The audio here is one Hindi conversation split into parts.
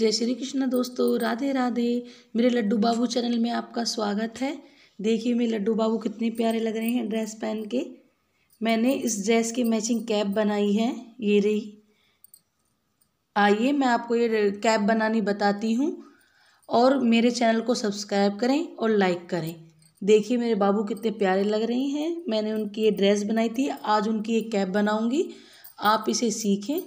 जय श्री कृष्ण दोस्तों राधे राधे मेरे लड्डू बाबू चैनल में आपका स्वागत है देखिए मेरे लड्डू बाबू कितने प्यारे लग रहे हैं ड्रेस पहन के मैंने इस ड्रेस की मैचिंग कैप बनाई है ये रही आइए मैं आपको ये कैप बनानी बताती हूँ और मेरे चैनल को सब्सक्राइब करें और लाइक करें देखिए मेरे बाबू कितने प्यारे लग रहे हैं मैंने उनकी ये ड्रेस बनाई थी आज उनकी ये कैप बनाऊँगी आप इसे सीखें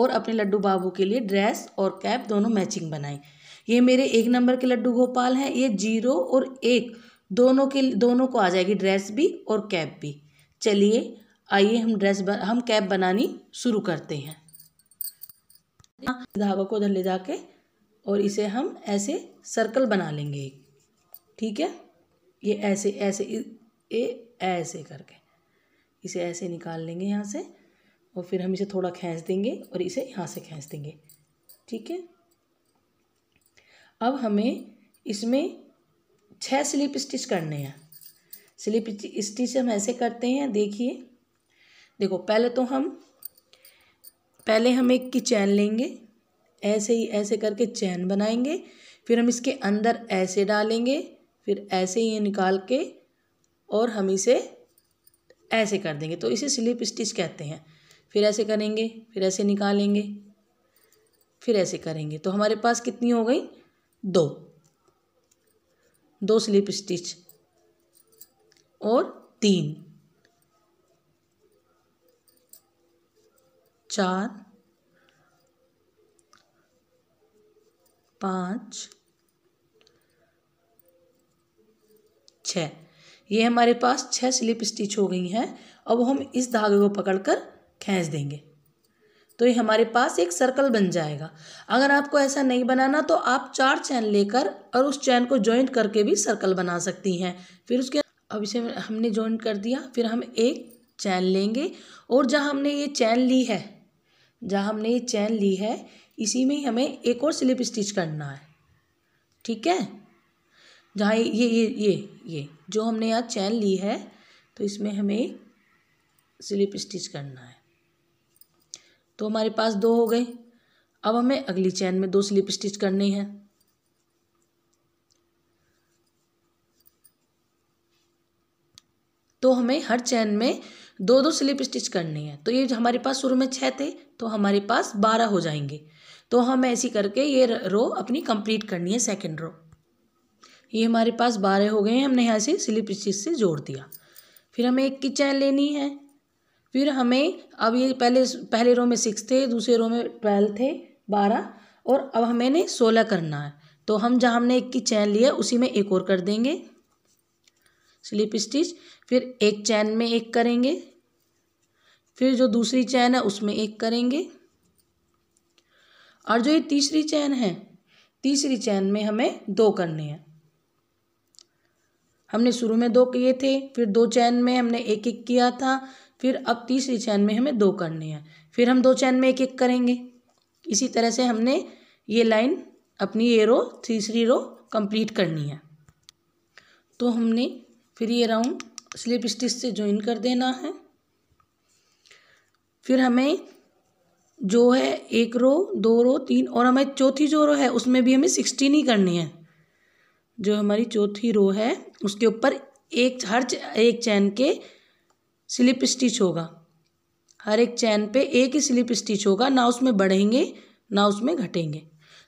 और अपने लड्डू बाबू के लिए ड्रेस और कैप दोनों मैचिंग बनाई ये मेरे एक नंबर के लड्डू गोपाल हैं ये जीरो और एक दोनों के दोनों को आ जाएगी ड्रेस भी और कैप भी चलिए आइए हम ड्रेस ब, हम कैप बनानी शुरू करते हैं धागों को धर ले जाके और इसे हम ऐसे सर्कल बना लेंगे ठीक है ये ऐसे ऐसे ये ऐसे करके इसे ऐसे निकाल लेंगे यहाँ से और फिर हम इसे थोड़ा खींच देंगे और इसे यहाँ से खींच देंगे ठीक है अब हमें इसमें छह स्लिप स्टिच करने हैं स्लिप स्टिच हम ऐसे करते हैं देखिए देखो पहले तो हम पहले हम एक की चैन लेंगे ऐसे ही ऐसे करके चैन बनाएंगे फिर हम इसके अंदर ऐसे डालेंगे फिर ऐसे ही निकाल के और हम इसे ऐसे कर देंगे तो इसे स्लिप स्टिच कहते हैं फिर ऐसे करेंगे फिर ऐसे निकालेंगे फिर ऐसे करेंगे तो हमारे पास कितनी हो गई दो दो स्लिप स्टिच और तीन चार पाँच छः ये हमारे पास छः स्लिप स्टिच हो गई हैं अब हम इस धागे को पकड़कर खींच देंगे तो ये हमारे पास एक सर्कल बन जाएगा अगर आपको ऐसा नहीं बनाना तो आप चार चैन लेकर और उस चैन को ज्वाइंट करके भी सर्कल बना सकती हैं फिर उसके अब इसे हमने ज्वाइंट कर दिया फिर हम एक चैन लेंगे और जहाँ हमने ये चैन ली है जहाँ हमने ये चैन ली है इसी में हमें एक और स्लिप स्टिच करना है ठीक है जहाँ ये ये ये ये जो हमने यहाँ चैन ली है तो इसमें हमें स्लिप स्टिच करना है तो हमारे पास दो हो गए अब हमें अगली चैन में दो स्लिप स्टिच करनी है तो हमें हर चैन में दो दो स्लिप स्टिच करनी है तो ये हमारे पास शुरू में छः थे तो हमारे पास बारह हो जाएंगे तो हम ऐसी करके ये रो अपनी कंप्लीट करनी है सेकंड रो ये हमारे पास बारह हो गए हैं हमने यहाँ से स्लिप स्टिच से जोड़ दिया फिर हमें एक की चैन लेनी है फिर हमें अब ये पहले पहले रो में सिक्स थे दूसरे रो में ट्वेल्व थे बारह और अब हमें ने सोलह करना है तो हम जहाँ हमने एक की चैन लिया उसी में एक और कर देंगे स्लिप स्टिच फिर एक चैन में एक करेंगे फिर जो दूसरी चैन है उसमें एक करेंगे और जो ये तीसरी चैन है तीसरी चैन में हमें दो करने हैं हमने शुरू में दो किए थे फिर दो चैन में हमने एक एक किया था फिर अब तीसरी चैन में हमें दो करने हैं फिर हम दो चैन में एक एक करेंगे इसी तरह से हमने ये लाइन अपनी ये रो तीसरी रो कंप्लीट करनी है तो हमने फिर ये राउंड स्लिप स्टिच से ज्वाइन कर देना है फिर हमें जो है एक रो दो रो तीन और हमें चौथी जो रो है उसमें भी हमें सिक्सटीन ही करनी है जो हमारी चौथी रो है उसके ऊपर एक हर एक चैन के स्लिप स्टिच होगा हर एक चैन पे एक ही स्लिप स्टिच होगा ना उसमें बढ़ेंगे ना उसमें घटेंगे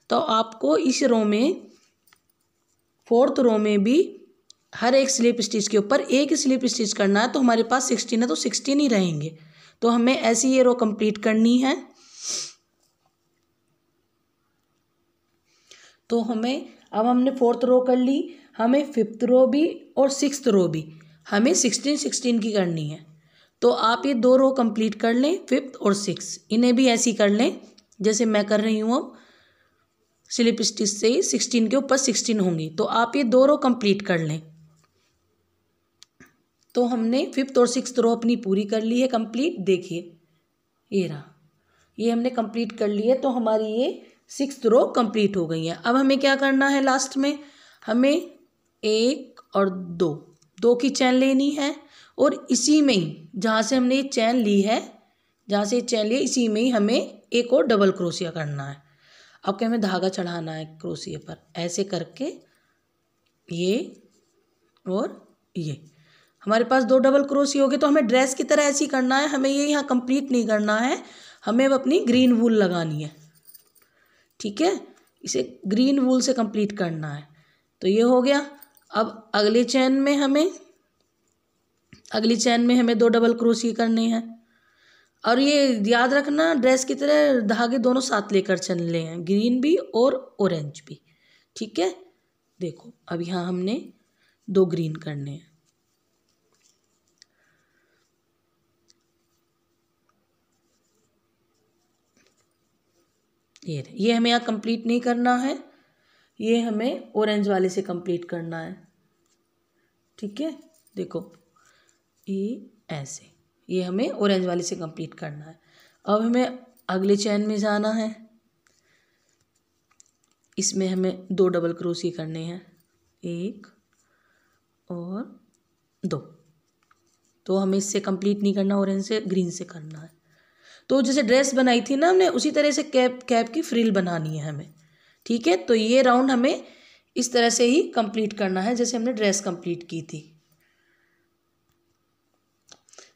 तो आपको इस रो में फोर्थ रो में भी हर एक स्लिप स्टिच के ऊपर एक ही स्लिप स्टिच करना है तो हमारे पास सिक्सटीन है तो सिक्सटीन ही रहेंगे तो हमें ऐसी ये रो कंप्लीट करनी है तो हमें अब हमने फोर्थ रो कर ली हमें फिफ्थ रो भी और सिक्स्थ रो भी हमें सिक्सटीन सिक्सटीन की करनी है तो आप ये दो रो कंप्लीट कर लें फिफ्थ और सिक्स इन्हें भी ऐसी कर लें जैसे मैं कर रही हूँ अब स्लिप स्टिच से ही सिक्सटीन के ऊपर सिक्सटीन होंगी तो आप ये दो रो कंप्लीट कर लें तो हमने फिफ्थ और सिक्स रो अपनी पूरी कर ली है कंप्लीट देखिए ये रहा ये हमने कंप्लीट कर ली है तो हमारी ये सिक्स रो कंप्लीट हो गई है अब हमें क्या करना है लास्ट में हमें एक और दो दो की चैन लेनी है और इसी में ही जहाँ से हमने ये चैन ली है जहाँ से चैन ली इसी में ही हमें एक और डबल क्रोशिया करना है अब क्या हमें धागा चढ़ाना है क्रोशिया पर ऐसे करके ये और ये हमारे पास दो डबल क्रोशिया हो गए तो हमें ड्रेस की तरह ऐसे ही करना है हमें ये यहाँ कंप्लीट नहीं करना है हमें अब अपनी ग्रीन वूल लगानी है ठीक है इसे ग्रीन वूल से कंप्लीट करना है तो ये हो गया अब अगले चैन में हमें अगली चैन में हमें दो डबल क्रोशी करने हैं और ये याद रखना ड्रेस की तरह धागे दोनों साथ लेकर चल ले हैं ग्रीन भी और ऑरेंज भी ठीक है देखो अब यहाँ हमने दो ग्रीन करने हैं ये ये हमें यहाँ कंप्लीट नहीं करना है ये हमें ऑरेंज वाले से कंप्लीट करना है ठीक है देखो ई e, ऐसे ये हमें ऑरेंज वाले से कंप्लीट करना है अब हमें अगले चैन में जाना है इसमें हमें दो डबल क्रोसी करने हैं एक और दो तो हमें इससे कंप्लीट नहीं करना ऑरेंज से ग्रीन से करना है तो जैसे ड्रेस बनाई थी ना हमने उसी तरह से कैप कैप की फ्रिल बनानी है हमें ठीक है तो ये राउंड हमें इस तरह से ही कंप्लीट करना है जैसे हमने ड्रेस कंप्लीट की थी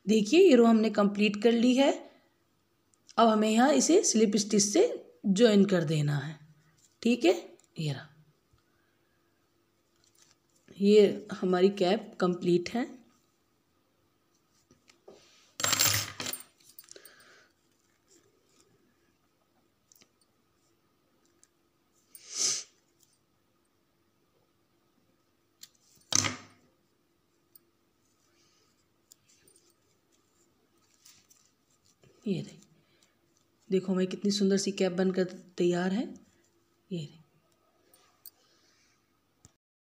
देखिए ये रो हमने कंप्लीट कर ली है अब हमें यहाँ इसे स्लिप स्टिच से ज्वाइन कर देना है ठीक है ये रहा ये हमारी कैप कंप्लीट है ये रही देखो मैं कितनी सुंदर सी कैब बनकर तैयार है ये रही